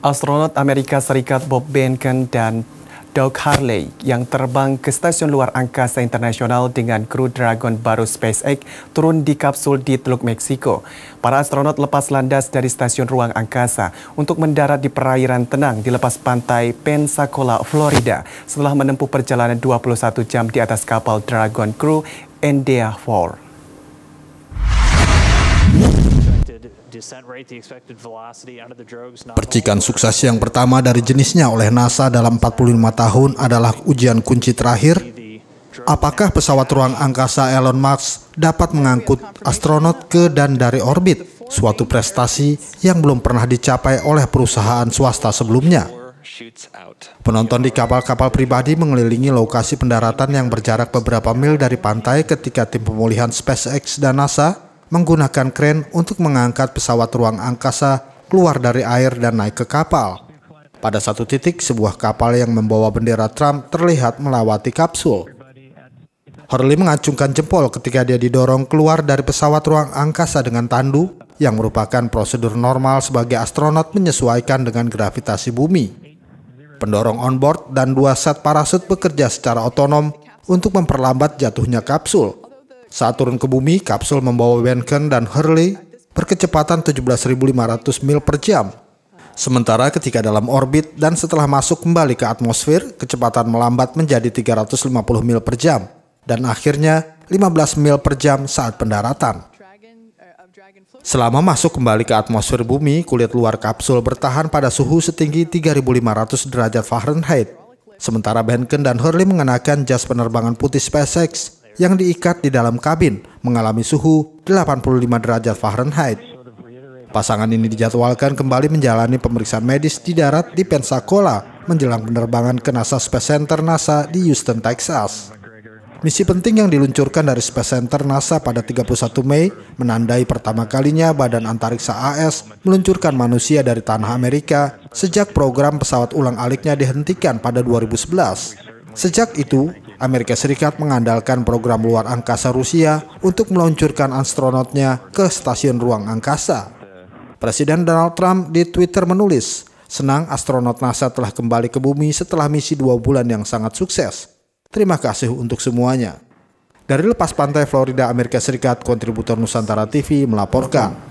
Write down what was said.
Astronot Amerika Serikat Bob Behnken dan Doug Harley yang terbang ke stasiun luar angkasa internasional dengan kru Dragon baru SpaceX turun di kapsul di Teluk Meksiko. Para astronot lepas landas dari stasiun ruang angkasa untuk mendarat di perairan tenang di lepas pantai Pensacola, Florida setelah menempuh perjalanan 21 jam di atas kapal Dragon Crew Endeavour. Percikan sukses yang pertama dari jenisnya oleh NASA dalam 45 tahun adalah ujian kunci terakhir. Apakah pesawat ruang angkasa Elon Musk dapat mengangkut astronot ke dan dari orbit? Suatu prestasi yang belum pernah dicapai oleh perusahaan swasta sebelumnya. Penonton di kapal-kapal pribadi mengelilingi lokasi pendaratan yang berjarak beberapa mil dari pantai ketika tim pemulihan SpaceX dan NASA menggunakan kren untuk mengangkat pesawat ruang angkasa keluar dari air dan naik ke kapal. Pada satu titik, sebuah kapal yang membawa bendera Trump terlihat melewati kapsul. Hurley mengacungkan jempol ketika dia didorong keluar dari pesawat ruang angkasa dengan tandu, yang merupakan prosedur normal sebagai astronot menyesuaikan dengan gravitasi bumi. Pendorong onboard dan dua set parasut bekerja secara otonom untuk memperlambat jatuhnya kapsul. Saat turun ke bumi, kapsul membawa Wenken dan Hurley berkecepatan 17.500 mil per jam. Sementara ketika dalam orbit dan setelah masuk kembali ke atmosfer, kecepatan melambat menjadi 350 mil per jam dan akhirnya 15 mil per jam saat pendaratan. Selama masuk kembali ke atmosfer bumi, kulit luar kapsul bertahan pada suhu setinggi 3.500 derajat Fahrenheit. Sementara Benken dan Hurley mengenakan jas penerbangan putih SpaceX yang diikat di dalam kabin mengalami suhu 85 derajat Fahrenheit. Pasangan ini dijadwalkan kembali menjalani pemeriksaan medis di darat di Pensacola menjelang penerbangan ke NASA Space Center NASA di Houston, Texas. Misi penting yang diluncurkan dari Space Center NASA pada 31 Mei menandai pertama kalinya Badan Antariksa AS meluncurkan manusia dari tanah Amerika sejak program pesawat ulang aliknya dihentikan pada 2011. Sejak itu, Amerika Serikat mengandalkan program luar angkasa Rusia untuk meluncurkan astronotnya ke stasiun ruang angkasa. Presiden Donald Trump di Twitter menulis, senang astronot NASA telah kembali ke bumi setelah misi dua bulan yang sangat sukses. Terima kasih untuk semuanya. Dari lepas pantai Florida, Amerika Serikat, kontributor Nusantara TV melaporkan.